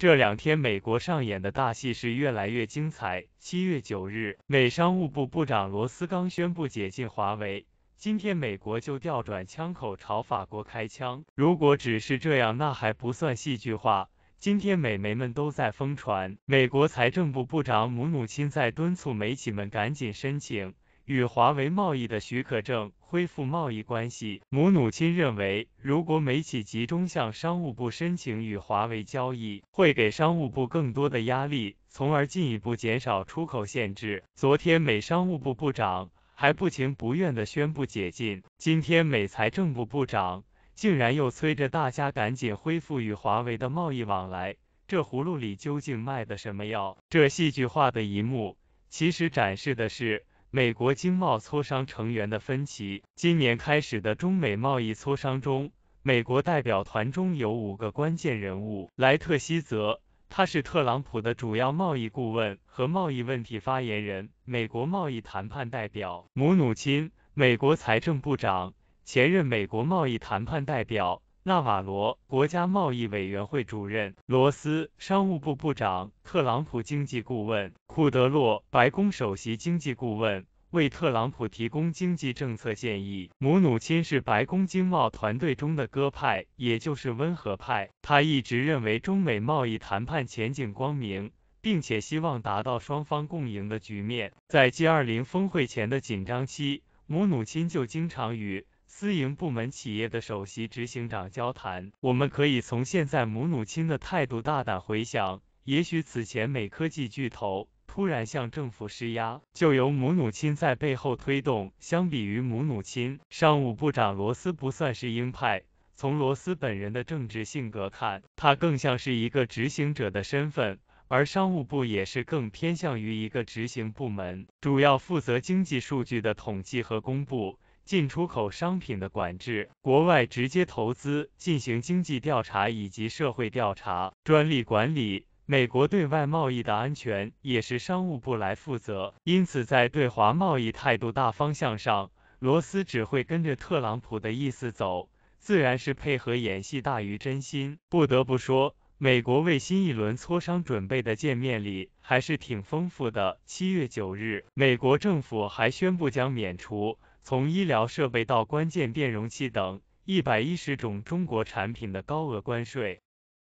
这两天，美国上演的大戏是越来越精彩。七月九日，美商务部部长罗斯刚宣布解禁华为，今天美国就调转枪口朝法国开枪。如果只是这样，那还不算戏剧化。今天美媒们都在疯传，美国财政部部长姆努钦在敦促媒体们赶紧申请。与华为贸易的许可证，恢复贸易关系。母母亲认为，如果美企集中向商务部申请与华为交易，会给商务部更多的压力，从而进一步减少出口限制。昨天美商务部部长还不情不愿地宣布解禁，今天美财政部部长竟然又催着大家赶紧恢复与华为的贸易往来，这葫芦里究竟卖的什么药？这戏剧化的一幕，其实展示的是。美国经贸磋商成员的分歧。今年开始的中美贸易磋商中，美国代表团中有五个关键人物：莱特希泽，他是特朗普的主要贸易顾问和贸易问题发言人；美国贸易谈判代表姆努钦，美国财政部长，前任美国贸易谈判代表。纳瓦罗，国家贸易委员会主任；罗斯，商务部部长；特朗普经济顾问库德洛，白宫首席经济顾问，为特朗普提供经济政策建议。姆努钦是白宫经贸团队中的“鸽派”，也就是温和派，他一直认为中美贸易谈判前景光明，并且希望达到双方共赢的局面。在 G20 峰会前的紧张期，姆努钦就经常与私营部门企业的首席执行长交谈，我们可以从现在母乳亲的态度大胆回想，也许此前美科技巨头突然向政府施压，就由母乳亲在背后推动。相比于母乳亲，商务部长罗斯不算是鹰派，从罗斯本人的政治性格看，他更像是一个执行者的身份，而商务部也是更偏向于一个执行部门，主要负责经济数据的统计和公布。进出口商品的管制、国外直接投资、进行经济调查以及社会调查、专利管理，美国对外贸易的安全也是商务部来负责。因此，在对华贸易态度大方向上，罗斯只会跟着特朗普的意思走，自然是配合演戏大于真心。不得不说，美国为新一轮磋商准备的见面礼还是挺丰富的。七月九日，美国政府还宣布将免除。从医疗设备到关键电容器等一百一十种中国产品的高额关税。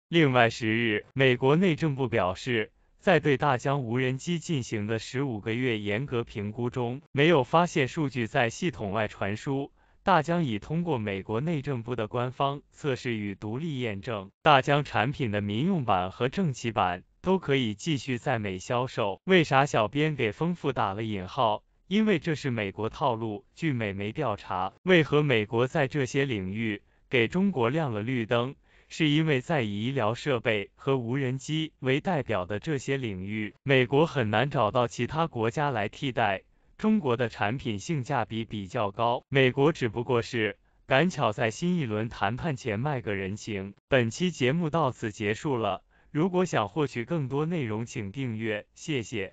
另外十日，美国内政部表示，在对大疆无人机进行的十五个月严格评估中，没有发现数据在系统外传输。大疆已通过美国内政部的官方测试与独立验证，大疆产品的民用版和政企版都可以继续在美销售。为啥小编给丰富打了引号？因为这是美国套路。据美媒调查，为何美国在这些领域给中国亮了绿灯，是因为在以医疗设备和无人机为代表的这些领域，美国很难找到其他国家来替代，中国的产品性价比比较高。美国只不过是赶巧在新一轮谈判前卖个人情。本期节目到此结束了，如果想获取更多内容，请订阅，谢谢。